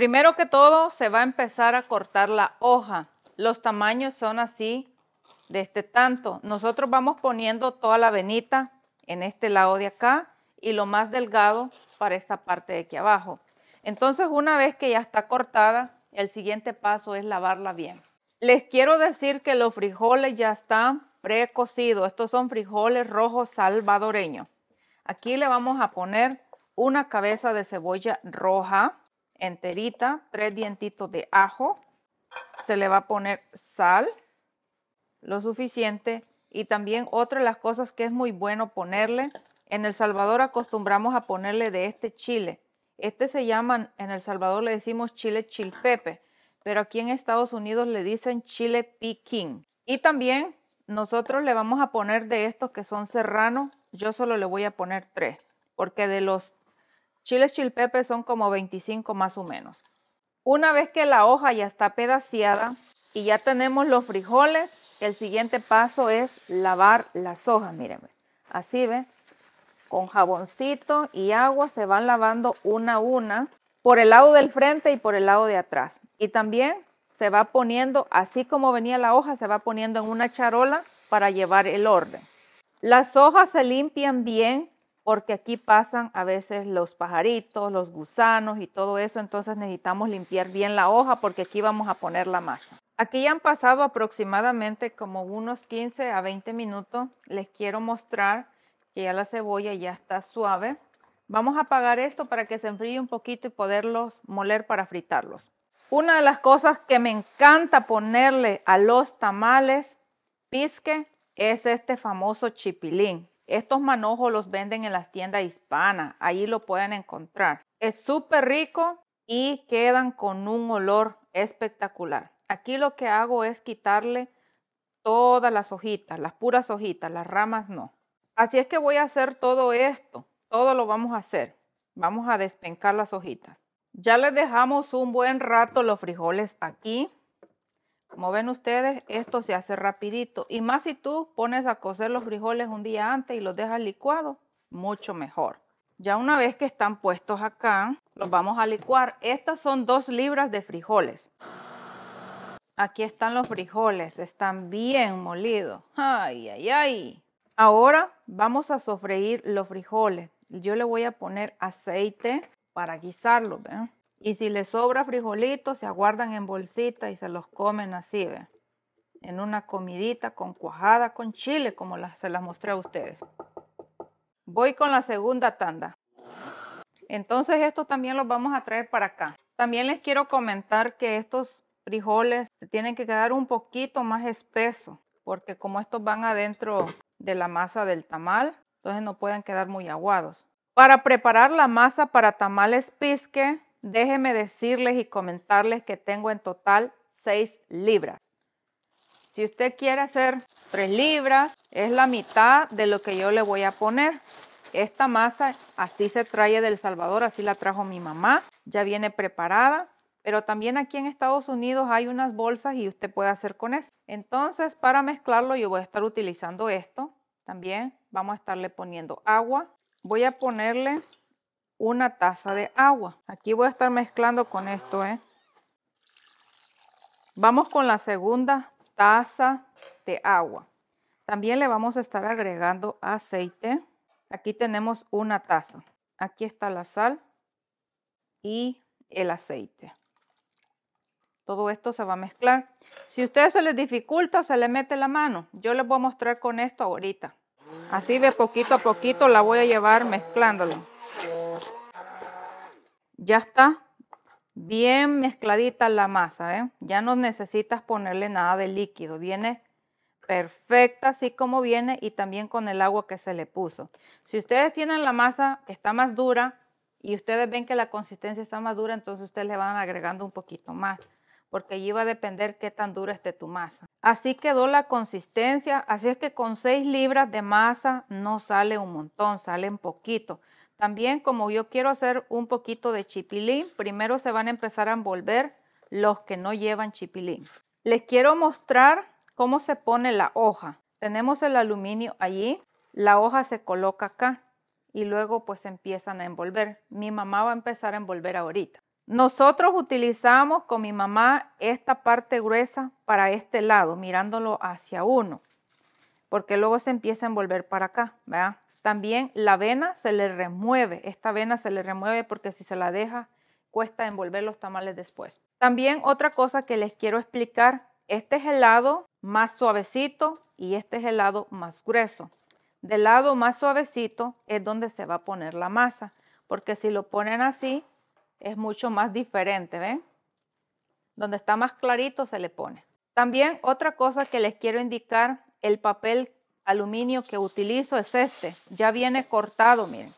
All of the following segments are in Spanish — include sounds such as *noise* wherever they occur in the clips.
Primero que todo, se va a empezar a cortar la hoja. Los tamaños son así, de este tanto. Nosotros vamos poniendo toda la venita en este lado de acá y lo más delgado para esta parte de aquí abajo. Entonces, una vez que ya está cortada, el siguiente paso es lavarla bien. Les quiero decir que los frijoles ya están precocidos. Estos son frijoles rojos salvadoreños. Aquí le vamos a poner una cabeza de cebolla roja enterita, tres dientitos de ajo, se le va a poner sal, lo suficiente, y también otra de las cosas que es muy bueno ponerle, en El Salvador acostumbramos a ponerle de este chile. Este se llama, en El Salvador le decimos chile chilpepe, pero aquí en Estados Unidos le dicen chile piquín. Y también nosotros le vamos a poner de estos que son serranos, yo solo le voy a poner tres, porque de los Chiles chilpepe son como 25 más o menos. Una vez que la hoja ya está pedaciada y ya tenemos los frijoles, el siguiente paso es lavar las hojas, mírenme. Así ve, con jaboncito y agua se van lavando una a una por el lado del frente y por el lado de atrás. Y también se va poniendo, así como venía la hoja, se va poniendo en una charola para llevar el orden. Las hojas se limpian bien porque aquí pasan a veces los pajaritos, los gusanos y todo eso, entonces necesitamos limpiar bien la hoja porque aquí vamos a poner la masa. Aquí ya han pasado aproximadamente como unos 15 a 20 minutos. Les quiero mostrar que ya la cebolla ya está suave. Vamos a apagar esto para que se enfríe un poquito y poderlos moler para fritarlos. Una de las cosas que me encanta ponerle a los tamales pisque, es este famoso chipilín. Estos manojos los venden en las tiendas hispanas, ahí lo pueden encontrar. Es súper rico y quedan con un olor espectacular. Aquí lo que hago es quitarle todas las hojitas, las puras hojitas, las ramas no. Así es que voy a hacer todo esto, todo lo vamos a hacer. Vamos a despencar las hojitas. Ya les dejamos un buen rato los frijoles aquí. Como ven ustedes, esto se hace rapidito. Y más si tú pones a cocer los frijoles un día antes y los dejas licuados, mucho mejor. Ya una vez que están puestos acá, los vamos a licuar. Estas son dos libras de frijoles. Aquí están los frijoles, están bien molidos. ¡Ay, ay, ay! Ahora vamos a sofreír los frijoles. Yo le voy a poner aceite para guisarlos, ¿ven? Y si les sobra frijolitos, se aguardan en bolsita y se los comen así, ¿ve? En una comidita con cuajada, con chile, como se las mostré a ustedes. Voy con la segunda tanda. Entonces estos también los vamos a traer para acá. También les quiero comentar que estos frijoles tienen que quedar un poquito más espesos, porque como estos van adentro de la masa del tamal, entonces no pueden quedar muy aguados. Para preparar la masa para tamales pisque, Déjenme decirles y comentarles que tengo en total 6 libras. Si usted quiere hacer 3 libras, es la mitad de lo que yo le voy a poner. Esta masa así se trae del Salvador, así la trajo mi mamá, ya viene preparada. Pero también aquí en Estados Unidos hay unas bolsas y usted puede hacer con eso. Entonces, para mezclarlo, yo voy a estar utilizando esto. También vamos a estarle poniendo agua. Voy a ponerle una taza de agua. Aquí voy a estar mezclando con esto. ¿eh? Vamos con la segunda taza de agua. También le vamos a estar agregando aceite. Aquí tenemos una taza. Aquí está la sal y el aceite. Todo esto se va a mezclar. Si a ustedes se les dificulta, se les mete la mano. Yo les voy a mostrar con esto ahorita. Así de poquito a poquito la voy a llevar mezclándolo. Ya está bien mezcladita la masa, ¿eh? ya no necesitas ponerle nada de líquido, viene perfecta así como viene y también con el agua que se le puso. Si ustedes tienen la masa que está más dura y ustedes ven que la consistencia está más dura, entonces ustedes le van agregando un poquito más, porque allí va a depender qué tan dura esté tu masa. Así quedó la consistencia, así es que con 6 libras de masa no sale un montón, salen poquito. También como yo quiero hacer un poquito de chipilín, primero se van a empezar a envolver los que no llevan chipilín. Les quiero mostrar cómo se pone la hoja. Tenemos el aluminio allí, la hoja se coloca acá y luego pues empiezan a envolver. Mi mamá va a empezar a envolver ahorita. Nosotros utilizamos con mi mamá esta parte gruesa para este lado, mirándolo hacia uno, porque luego se empieza a envolver para acá, ¿verdad? También la vena se le remueve, esta vena se le remueve porque si se la deja cuesta envolver los tamales después. También otra cosa que les quiero explicar, este es el lado más suavecito y este es el lado más grueso. Del lado más suavecito es donde se va a poner la masa, porque si lo ponen así es mucho más diferente, ¿ven? Donde está más clarito se le pone. También otra cosa que les quiero indicar, el papel aluminio que utilizo es este. Ya viene cortado, miren.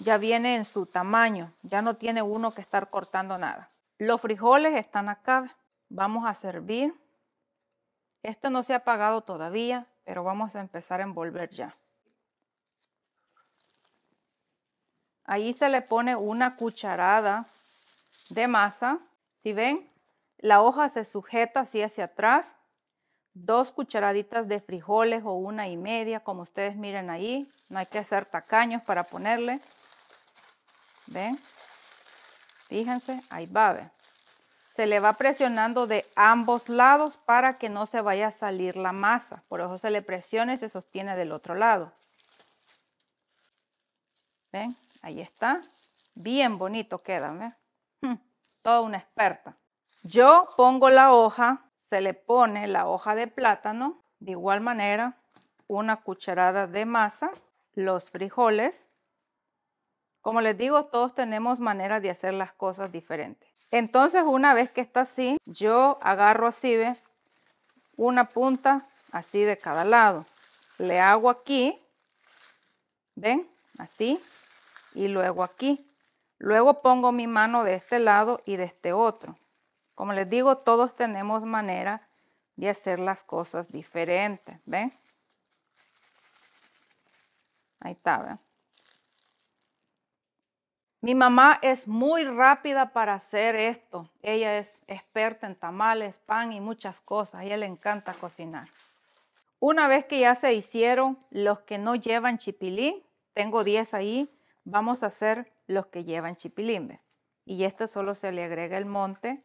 Ya viene en su tamaño. Ya no tiene uno que estar cortando nada. Los frijoles están acá. Vamos a servir. Esto no se ha apagado todavía, pero vamos a empezar a envolver ya. Ahí se le pone una cucharada de masa. Si ven, la hoja se sujeta así hacia atrás dos cucharaditas de frijoles o una y media, como ustedes miren ahí. No hay que hacer tacaños para ponerle. ¿Ven? Fíjense, ahí va. Se le va presionando de ambos lados para que no se vaya a salir la masa. Por eso se le presiona y se sostiene del otro lado. ¿Ven? Ahí está. Bien bonito queda, ¿ven? *laughs* toda una experta. Yo pongo la hoja se le pone la hoja de plátano, de igual manera una cucharada de masa, los frijoles. Como les digo, todos tenemos maneras de hacer las cosas diferentes. Entonces, una vez que está así, yo agarro así, ¿ve? Una punta así de cada lado. Le hago aquí, ¿ven? Así. Y luego aquí. Luego pongo mi mano de este lado y de este otro. Como les digo, todos tenemos manera de hacer las cosas diferentes, ¿ven? Ahí está, Mi mamá es muy rápida para hacer esto. Ella es experta en tamales, pan y muchas cosas. A ella le encanta cocinar. Una vez que ya se hicieron los que no llevan chipilín, tengo 10 ahí, vamos a hacer los que llevan chipilín. Y este solo se le agrega el monte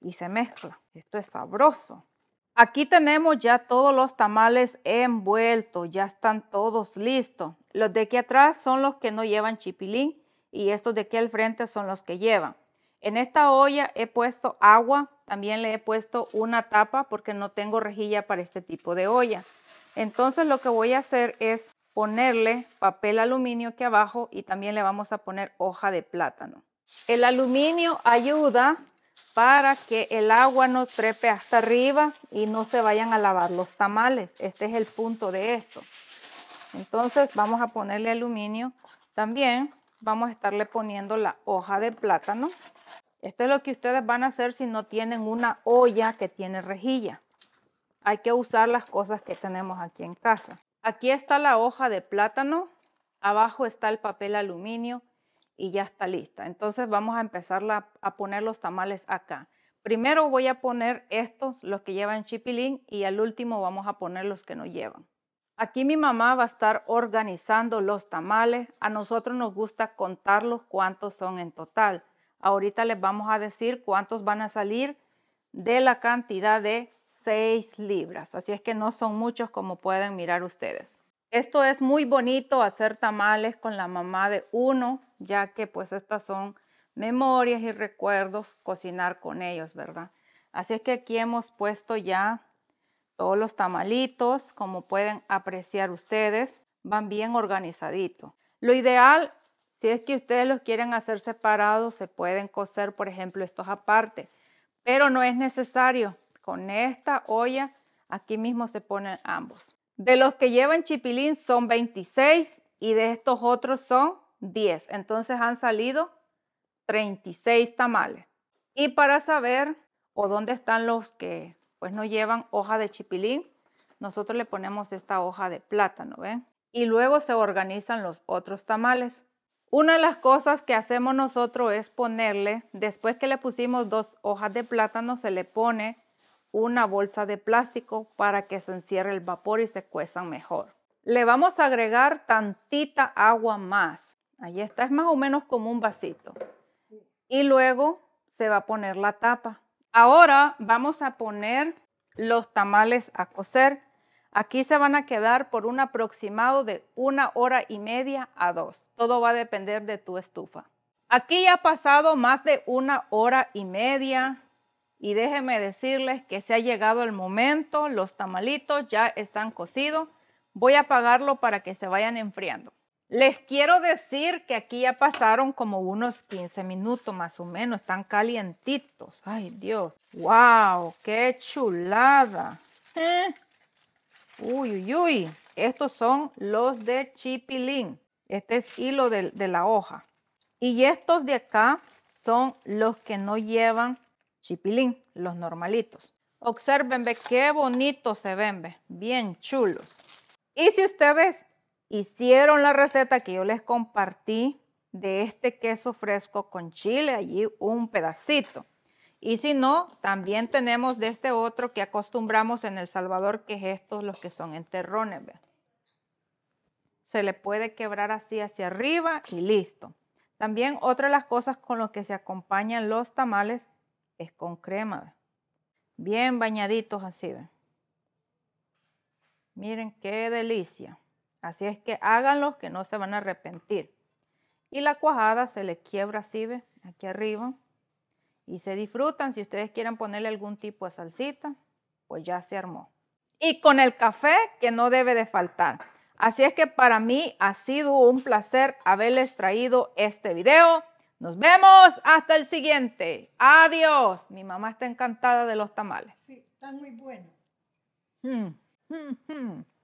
y se mezcla. Esto es sabroso. Aquí tenemos ya todos los tamales envueltos, ya están todos listos. Los de aquí atrás son los que no llevan chipilín y estos de aquí al frente son los que llevan. En esta olla he puesto agua, también le he puesto una tapa porque no tengo rejilla para este tipo de olla. Entonces lo que voy a hacer es ponerle papel aluminio aquí abajo y también le vamos a poner hoja de plátano. El aluminio ayuda para que el agua no trepe hasta arriba y no se vayan a lavar los tamales. Este es el punto de esto. Entonces vamos a ponerle aluminio. También vamos a estarle poniendo la hoja de plátano. Esto es lo que ustedes van a hacer si no tienen una olla que tiene rejilla. Hay que usar las cosas que tenemos aquí en casa. Aquí está la hoja de plátano. Abajo está el papel aluminio y ya está lista. Entonces vamos a empezar a poner los tamales acá. Primero voy a poner estos, los que llevan chipilín, y al último vamos a poner los que no llevan. Aquí mi mamá va a estar organizando los tamales. A nosotros nos gusta contarlos cuántos son en total. Ahorita les vamos a decir cuántos van a salir de la cantidad de 6 libras. Así es que no son muchos como pueden mirar ustedes. Esto es muy bonito hacer tamales con la mamá de uno, ya que pues estas son memorias y recuerdos, cocinar con ellos, ¿verdad? Así es que aquí hemos puesto ya todos los tamalitos, como pueden apreciar ustedes, van bien organizaditos. Lo ideal, si es que ustedes los quieren hacer separados, se pueden cocer por ejemplo, estos aparte, pero no es necesario. Con esta olla, aquí mismo se ponen ambos. De los que llevan chipilín son 26 y de estos otros son 10. Entonces han salido 36 tamales. Y para saber o dónde están los que pues no llevan hoja de chipilín, nosotros le ponemos esta hoja de plátano, ¿ven? Y luego se organizan los otros tamales. Una de las cosas que hacemos nosotros es ponerle, después que le pusimos dos hojas de plátano, se le pone una bolsa de plástico para que se encierre el vapor y se cuezan mejor. Le vamos a agregar tantita agua más. Ahí está, es más o menos como un vasito. Y luego se va a poner la tapa. Ahora vamos a poner los tamales a cocer. Aquí se van a quedar por un aproximado de una hora y media a dos. Todo va a depender de tu estufa. Aquí ya ha pasado más de una hora y media, y déjenme decirles que se ha llegado el momento, los tamalitos ya están cocidos. Voy a apagarlo para que se vayan enfriando. Les quiero decir que aquí ya pasaron como unos 15 minutos más o menos, están calientitos. Ay Dios, wow, qué chulada. Eh. Uy, uy, uy, estos son los de chipilín. Este es hilo de, de la hoja. Y estos de acá son los que no llevan chipilín, los normalitos. Observen, ve qué bonitos se ven, ve, bien chulos. Y si ustedes hicieron la receta que yo les compartí de este queso fresco con chile, allí un pedacito. Y si no, también tenemos de este otro que acostumbramos en El Salvador, que es estos los que son enterrones. Se le puede quebrar así hacia arriba y listo. También otra de las cosas con lo que se acompañan los tamales es con crema, bien bañaditos así. ¿ve? Miren qué delicia. Así es que háganlos que no se van a arrepentir. Y la cuajada se le quiebra así, ¿ve? aquí arriba. Y se disfrutan. Si ustedes quieren ponerle algún tipo de salsita, pues ya se armó. Y con el café que no debe de faltar. Así es que para mí ha sido un placer haberles traído este video. Nos vemos hasta el siguiente. Adiós. Mi mamá está encantada de los tamales. Sí, están muy buenos. Hmm, hmm, hmm.